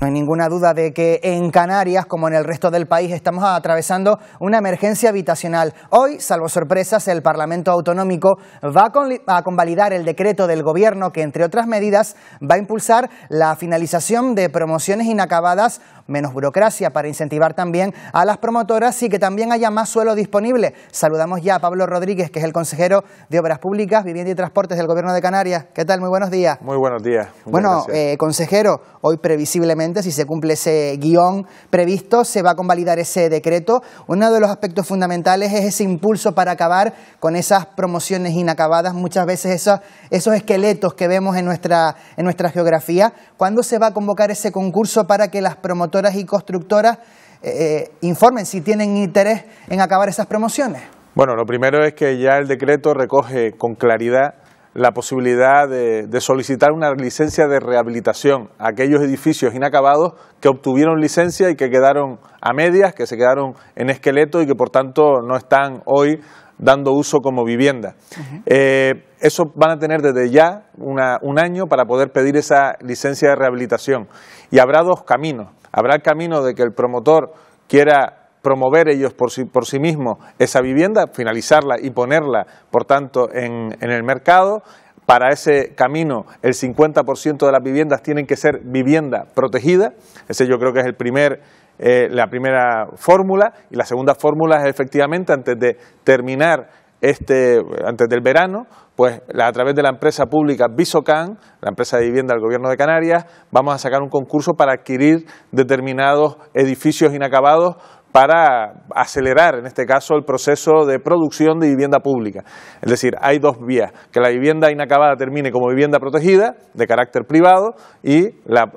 No hay ninguna duda de que en Canarias, como en el resto del país, estamos atravesando una emergencia habitacional. Hoy, salvo sorpresas, el Parlamento Autonómico va a convalidar el decreto del Gobierno que, entre otras medidas, va a impulsar la finalización de promociones inacabadas, menos burocracia, para incentivar también a las promotoras y que también haya más suelo disponible. Saludamos ya a Pablo Rodríguez, que es el consejero de Obras Públicas, Vivienda y Transportes del Gobierno de Canarias. ¿Qué tal? Muy buenos días. Muy buenos días. bueno, eh, consejero, hoy previsiblemente si se cumple ese guión previsto, se va a convalidar ese decreto. Uno de los aspectos fundamentales es ese impulso para acabar con esas promociones inacabadas, muchas veces esos, esqueletos que vemos en nuestra, en nuestra geografía. ¿Cuándo se va a convocar ese concurso para que las promotoras y constructoras eh, eh, informen si tienen interés en acabar esas promociones? Bueno, lo primero es que ya el decreto recoge con claridad la posibilidad de, solicitar una licencia de rehabilitación a aquellos edificios inacabados que obtuvieron licencia y que quedaron a medias, que se quedaron en esqueleto y que por tanto no están hoy dando uso como vivienda. Eh, eso van a tener desde ya un año para poder pedir esa licencia de rehabilitación. Y habrá dos caminos. Habrá el camino de que el promotor quiera promover ellos por sí, por sí mismos esa vivienda, finalizarla y ponerla, por tanto, en, el mercado. Para ese camino, el 50% de las viviendas tienen que ser vivienda protegida. Ese yo creo que es el primer eh, la primera fórmula y la segunda fórmula es efectivamente antes de terminar este, antes del verano, pues a través de la empresa pública Visocan, la empresa de vivienda del Gobierno de Canarias, vamos a sacar un concurso para adquirir determinados edificios inacabados para acelerar, en este caso, el proceso de producción de vivienda pública. Es decir, hay dos vías, que la vivienda inacabada termine como vivienda protegida, de carácter privado, y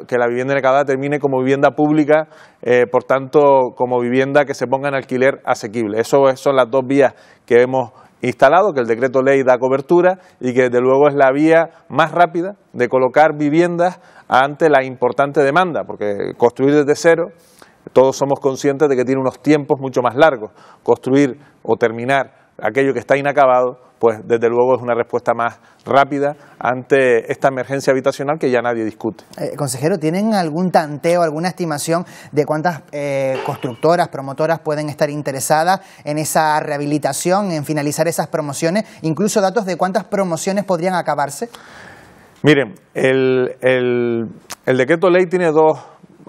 que la vivienda inacabada termine como vivienda pública, eh, por tanto, como vivienda que se ponga en alquiler asequible. Esas son las dos vías que hemos instalado, que el decreto ley da cobertura y que desde luego es la vía más rápida de colocar viviendas ante la importante demanda, porque construir desde cero todos somos conscientes de que tiene unos tiempos mucho más largos. Construir o terminar aquello que está inacabado, pues desde luego es una respuesta más rápida ante esta emergencia habitacional que ya nadie discute. Eh, consejero, ¿tienen algún tanteo, alguna estimación de cuántas eh, constructoras, promotoras pueden estar interesadas en esa rehabilitación, en finalizar esas promociones? Incluso datos de cuántas promociones podrían acabarse. Miren, el decreto ley tiene dos,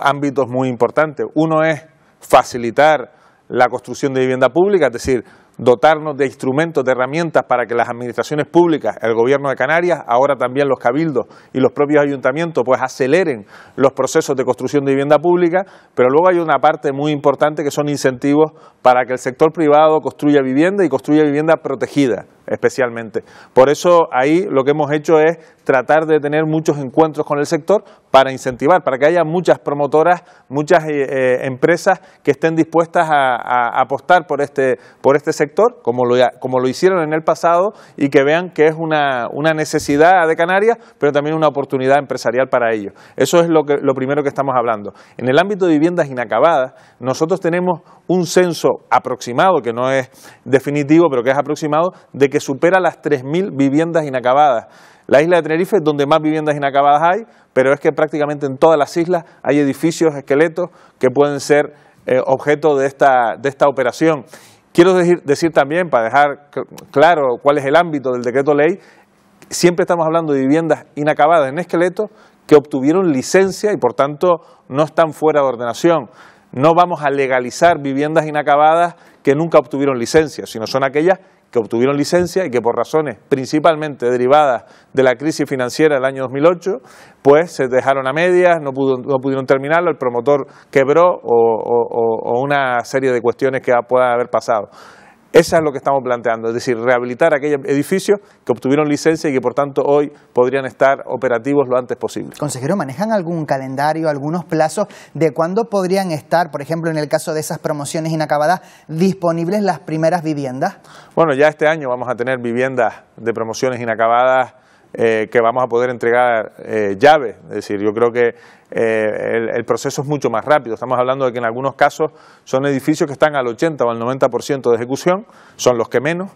ámbitos muy importantes. Uno es facilitar la construcción de vivienda pública, es decir, dotarnos de instrumentos, de herramientas para que las administraciones públicas, el Gobierno de Canarias, ahora también los cabildos y los propios ayuntamientos, pues aceleren los procesos de construcción de vivienda pública, pero luego hay una parte muy importante que son incentivos para que el sector privado construya vivienda y construya vivienda protegida especialmente. Por eso ahí lo que hemos hecho es tratar de tener muchos encuentros con el sector para incentivar, para que haya muchas promotoras, muchas eh, eh, empresas que estén dispuestas a, apostar por este, por este sector, como lo, como lo hicieron en el pasado, y que vean que es una, una necesidad de Canarias, pero también una oportunidad empresarial para ellos. Eso es lo, que, lo primero que estamos hablando. En el ámbito de viviendas inacabadas, nosotros tenemos un censo aproximado, que no es definitivo, pero que es aproximado, de que supera las 3.000 viviendas inacabadas. La isla de Tenerife es donde más viviendas inacabadas hay, pero es que prácticamente en todas las islas hay edificios, esqueletos que pueden ser eh, objeto de esta, de esta operación. Quiero decir, también, para dejar claro cuál es el ámbito del decreto ley, siempre estamos hablando de viviendas inacabadas en esqueletos que obtuvieron licencia y por tanto no están fuera de ordenación. No vamos a legalizar viviendas inacabadas que nunca obtuvieron licencia, sino son aquellas que obtuvieron licencia y que por razones principalmente derivadas de la crisis financiera del año 2008, pues se dejaron a medias, no, pudieron terminarlo, el promotor quebró o, o, una serie de cuestiones que puedan haber pasado. Eso es lo que estamos planteando, es decir, rehabilitar aquellos edificios que obtuvieron licencia y que por tanto hoy podrían estar operativos lo antes posible. Consejero, ¿manejan algún calendario, algunos plazos de cuándo podrían estar, por ejemplo, en el caso de esas promociones inacabadas, disponibles las primeras viviendas? Bueno, ya este año vamos a tener viviendas de promociones inacabadas eh, que vamos a poder entregar eh, llaves. Es decir, yo creo que eh, el, el, proceso es mucho más rápido. Estamos hablando de que en algunos casos son edificios que están al 80 o al 90% de ejecución, son los que menos,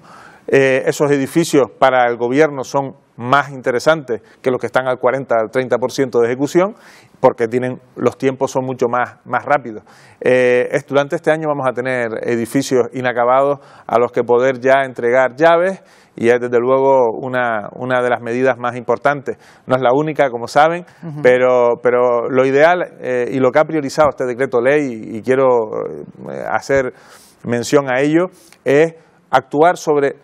eh, esos edificios para el gobierno son más interesantes que los que están al 40, al 30% de ejecución, porque tienen, los tiempos son mucho más, más rápidos. Eh, durante este año vamos a tener edificios inacabados a los que poder ya entregar llaves y es desde luego una, una de las medidas más importantes. No es la única, como saben, pero, pero lo ideal eh, y lo que ha priorizado este decreto ley, y quiero hacer mención a ello, es actuar sobre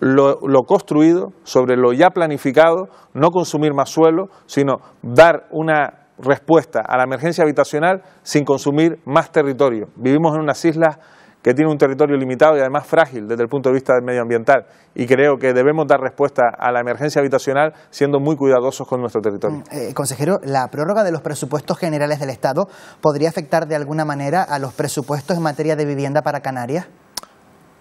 lo, construido, sobre lo ya planificado, no consumir más suelo, sino dar una respuesta a la emergencia habitacional sin consumir más territorio. Vivimos en unas islas que tienen un territorio limitado y además frágil desde el punto de vista medioambiental y creo que debemos dar respuesta a la emergencia habitacional siendo muy cuidadosos con nuestro territorio. Mm, eh, consejero, la prórroga de los presupuestos generales del Estado podría afectar de alguna manera a los presupuestos en materia de vivienda para Canarias?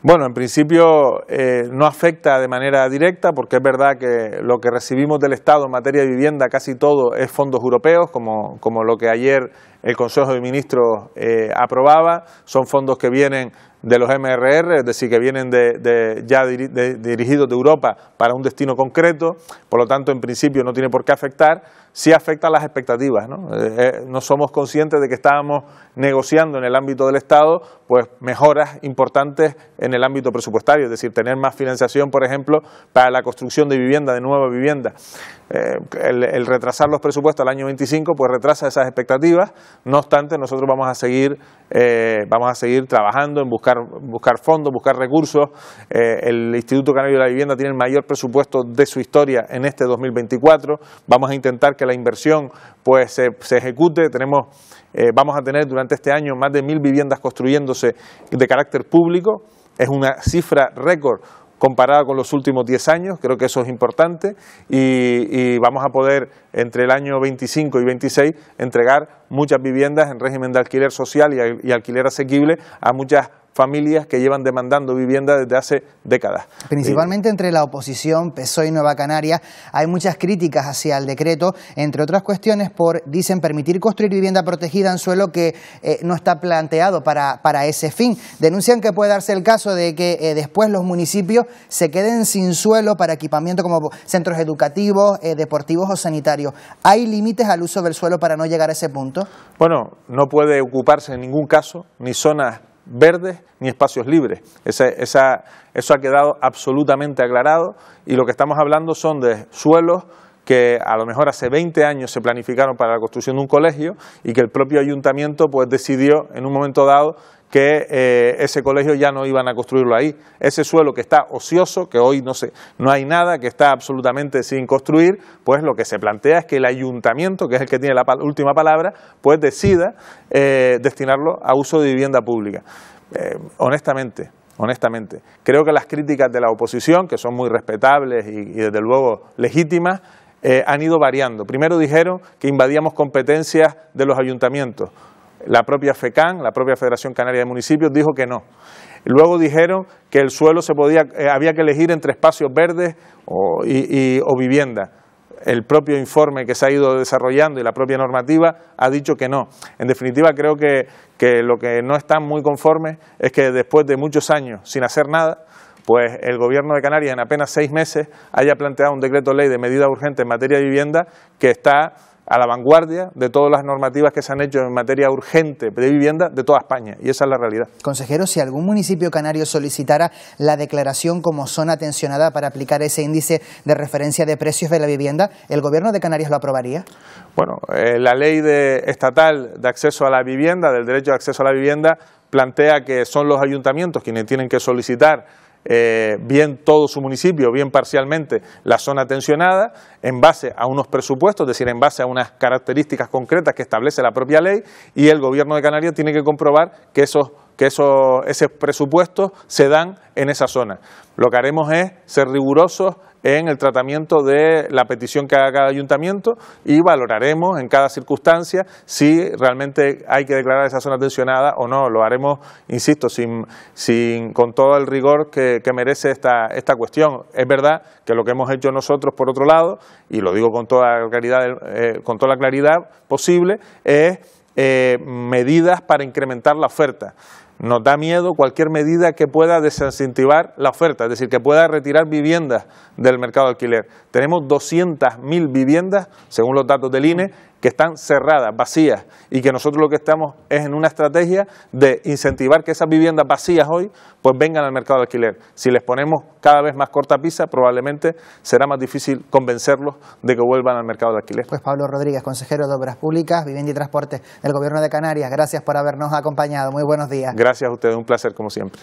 Bueno, en principio eh, no afecta de manera directa porque es verdad que lo que recibimos del Estado en materia de vivienda casi todo es fondos europeos, como, lo que ayer el Consejo de Ministros eh, aprobaba. Son fondos que vienen de los MRR, es decir, que vienen de, ya dirigidos de Europa para un destino concreto, por lo tanto, en principio no tiene por qué afectar, sí afecta a las expectativas. Eh, eh, ¿no? somos conscientes de que estábamos negociando en el ámbito del Estado pues mejoras importantes en el ámbito presupuestario, es decir, tener más financiación, por ejemplo, para la construcción de vivienda, de nueva vivienda. Eh, el, el, retrasar los presupuestos al año 25 pues retrasa esas expectativas, no obstante, nosotros vamos a seguir, vamos a seguir trabajando en buscar buscar, fondos, buscar recursos. Eh, el Instituto Canario de la Vivienda tiene el mayor presupuesto de su historia en este 2024. Vamos a intentar que la inversión pues, se, ejecute. Tenemos, eh, vamos a tener durante este año más de mil viviendas construyéndose de carácter público. Es una cifra récord comparada con los últimos 10 años, creo que eso es importante y, vamos a poder entre el año 25 y 26 entregar muchas viviendas en régimen de alquiler social y, y alquiler asequible a muchas familias que llevan demandando vivienda desde hace décadas. Principalmente entre la oposición, PSOE y Nueva Canaria, hay muchas críticas hacia el decreto, entre otras cuestiones por, dicen, permitir construir vivienda protegida en suelo que eh, no está planteado para, para ese fin. Denuncian que puede darse el caso de que eh, después los municipios se queden sin suelo para equipamiento como centros educativos, eh, deportivos o sanitarios. ¿Hay límites al uso del suelo para no llegar a ese punto? Bueno, no puede ocuparse en ningún caso ni zonas verdes ni espacios libres. eso ha quedado absolutamente aclarado y lo que estamos hablando son de suelos que a lo mejor hace 20 años se planificaron para la construcción de un colegio y que el propio ayuntamiento pues decidió en un momento dado que eh, ese colegio ya no iban a construirlo ahí. Ese suelo que está ocioso, que hoy no, se, no hay nada, que está absolutamente sin construir, pues lo que se plantea es que el ayuntamiento, que es el que tiene la última palabra, pues decida eh, destinarlo a uso de vivienda pública. Eh, honestamente, honestamente, creo que las críticas de la oposición, que son muy respetables y desde luego legítimas, han ido variando. Primero dijeron que invadíamos competencias de los ayuntamientos. La propia FECAN, la propia Federación Canaria de Municipios, dijo que no. Luego dijeron que el suelo se podía, eh, había que elegir entre espacios verdes o, vivienda. El propio informe que se ha ido desarrollando y la propia normativa ha dicho que no. En definitiva, creo que, lo que no están muy conformes es que después de muchos años sin hacer nada, pues el Gobierno de Canarias en apenas seis meses haya planteado un decreto ley de medida urgente en materia de vivienda que está a la vanguardia de todas las normativas que se han hecho en materia urgente de vivienda de toda España, y esa es la realidad. Consejero, si algún municipio canario solicitara la declaración como zona tensionada para aplicar ese índice de referencia de precios de la vivienda, ¿el gobierno de Canarias lo aprobaría? Bueno, eh, la ley estatal de acceso a la vivienda, del derecho de acceso a la vivienda, plantea que son los ayuntamientos quienes tienen que solicitar eh, bien todo su municipio, bien parcialmente la zona tensionada, en base a unos presupuestos, es decir, en base a unas características concretas que establece la propia ley y el Gobierno de Canarias tiene que comprobar que esos que esos, esos presupuestos se dan en esa zona. Lo que haremos es ser rigurosos en el tratamiento de la petición que haga cada ayuntamiento y valoraremos en cada circunstancia si realmente hay que declarar esa zona tensionada o no. Lo haremos, insisto, sin, sin con todo el rigor que, merece esta, esta cuestión. Es verdad que lo que hemos hecho nosotros, por otro lado, y lo digo con toda la claridad, eh, con toda la claridad posible, es eh, medidas para incrementar la oferta. Nos da miedo cualquier medida que pueda desincentivar la oferta, es decir, que pueda retirar viviendas del mercado de alquiler. Tenemos 200.000 viviendas, según los datos del INE, que están cerradas, vacías, y que nosotros lo que estamos es en una estrategia de incentivar que esas viviendas vacías hoy pues vengan al mercado de alquiler. Si les ponemos cada vez más corta pisa, probablemente será más difícil convencerlos de que vuelvan al mercado de alquiler. Pues Pablo Rodríguez, consejero de Obras Públicas, Vivienda y Transporte del Gobierno de Canarias, gracias por habernos acompañado. Muy buenos días. Gracias a ustedes, un placer como siempre.